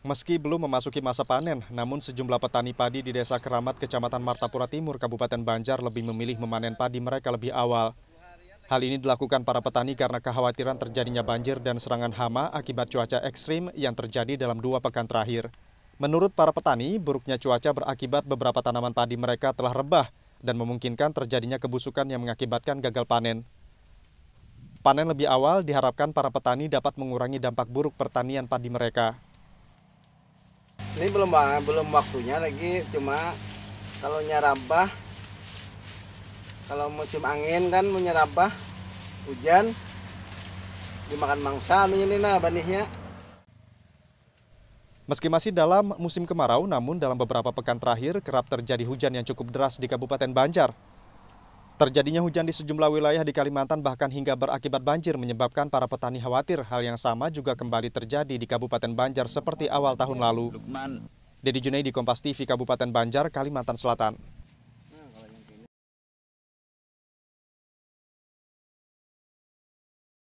Meski belum memasuki masa panen, namun sejumlah petani padi di Desa Keramat, Kecamatan Martapura Timur, Kabupaten Banjar lebih memilih memanen padi mereka lebih awal. Hal ini dilakukan para petani karena kekhawatiran terjadinya banjir dan serangan hama akibat cuaca ekstrim yang terjadi dalam dua pekan terakhir. Menurut para petani, buruknya cuaca berakibat beberapa tanaman padi mereka telah rebah dan memungkinkan terjadinya kebusukan yang mengakibatkan gagal panen. Panen lebih awal diharapkan para petani dapat mengurangi dampak buruk pertanian padi mereka ini belum belum waktunya lagi cuma kalau nyerabah kalau musim angin kan menyerabah hujan dimakan mangsa ini nah banihnya Meski masih dalam musim kemarau, namun dalam beberapa pekan terakhir kerap terjadi hujan yang cukup deras di Kabupaten Banjar. Terjadinya hujan di sejumlah wilayah di Kalimantan bahkan hingga berakibat banjir menyebabkan para petani khawatir hal yang sama juga kembali terjadi di Kabupaten Banjar seperti awal tahun lalu. Dedi Junaidi Kompas TV Kabupaten Banjar, Kalimantan Selatan.